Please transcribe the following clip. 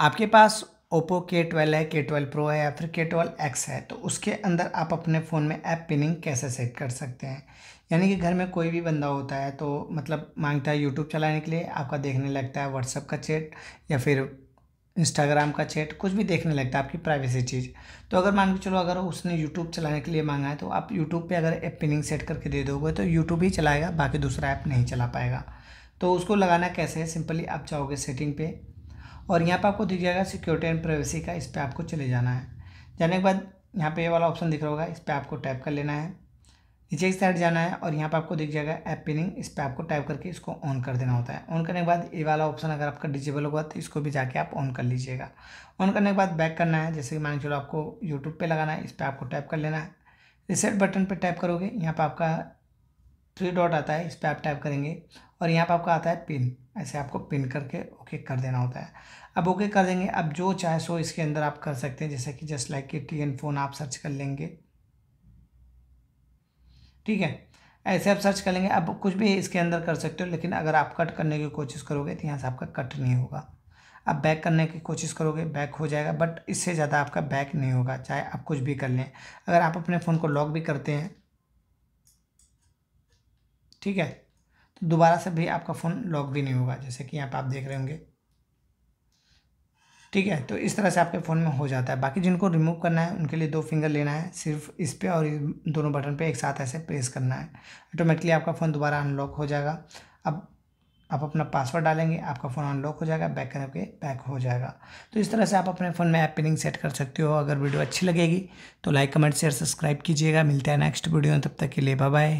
आपके पास ओप्पो के ट्वेल्व है के ट्वेल्व प्रो है या फिर के ट्वेल्व एक्स है तो उसके अंदर आप अपने फ़ोन में ऐप पिनिंग कैसे सेट कर सकते हैं यानी कि घर में कोई भी बंदा होता है तो मतलब मांगता है यूट्यूब चलाने के लिए आपका देखने लगता है व्हाट्सअप का चैट या फिर इंस्टाग्राम का चैट कुछ भी देखने लगता है आपकी प्राइवेसी चीज़ तो अगर मान के चलो अगर उसने यूट्यूब चलाने के लिए मांगा है तो आप यूट्यूब पे अगर ऐप पिनिंग सेट करके दे दोगे तो यूट्यूब ही चलाएगा बाकी दूसरा ऐप नहीं चला पाएगा तो उसको लगाना कैसे है सिंपली आप जाओगे सेटिंग पे और यहाँ पर आपको दिख जाएगा सिक्योरिटी एंड प्राइवेसी का इस पर आपको चले जाना है जाने के बाद यहाँ पे ये वाला ऑप्शन दिख रहा होगा इस पर आपको टाइप कर लेना है नीचे की साइड जाना है और यहाँ पर आपको दिख जाएगा ऐप पिनिंग इस पर आपको टाइप करके इसको ऑन कर देना होता है ऑन करने के बाद ये वाला ऑप्शन अगर आपका डिजेबल होगा तो इसको भी जाके आप ऑन कर लीजिएगा ऑन करने के बाद बैक करना है जैसे कि मान चलो आपको यूट्यूब पर लगाना है इस पर आपको टाइप कर लेना है रिसेट बटन पर टाइप करोगे यहाँ पर आपका थ्री डॉट आता है इस पर आप टाइप करेंगे और यहाँ पर आपका आता है पिन ऐसे आपको पिन करके ओके कर देना होता है अब ओके कर देंगे अब जो चाहे सो इसके अंदर आप कर सकते हैं जैसे कि जस्ट लाइक कि टी एन फ़ोन आप सर्च कर लेंगे ठीक है ऐसे आप सर्च कर लेंगे अब कुछ भी इसके अंदर कर सकते हो लेकिन अगर आप कट करने की कोशिश करोगे तो यहाँ से आपका कट नहीं होगा अब बैक करने की कोशिश करोगे बैक हो जाएगा बट इससे ज़्यादा आपका बैक नहीं होगा चाहे आप कुछ भी कर लें अगर आप अपने फ़ोन को लॉक भी करते हैं ठीक है तो दोबारा से भी आपका फ़ोन लॉक भी नहीं होगा जैसे कि यहाँ पर आप देख रहे होंगे ठीक है तो इस तरह से आपके फ़ोन में हो जाता है बाकी जिनको रिमूव करना है उनके लिए दो फिंगर लेना है सिर्फ इस पर और दोनों बटन पर एक साथ ऐसे प्रेस करना है ऑटोमेटिकली आपका फ़ोन दोबारा अनलॉक हो जाएगा अब आप अपना पासवर्ड डालेंगे आपका फ़ोन अनलॉक हो जाएगा बैक करके बैक हो जाएगा तो इस तरह से आप अपने फ़ोन में ऐप पिनिंग सेट कर सकते हो अगर वीडियो अच्छी लगेगी तो लाइक कमेंट शेयर सब्सक्राइब कीजिएगा मिलते हैं नेक्स्ट वीडियो में तब तक के लिए बाय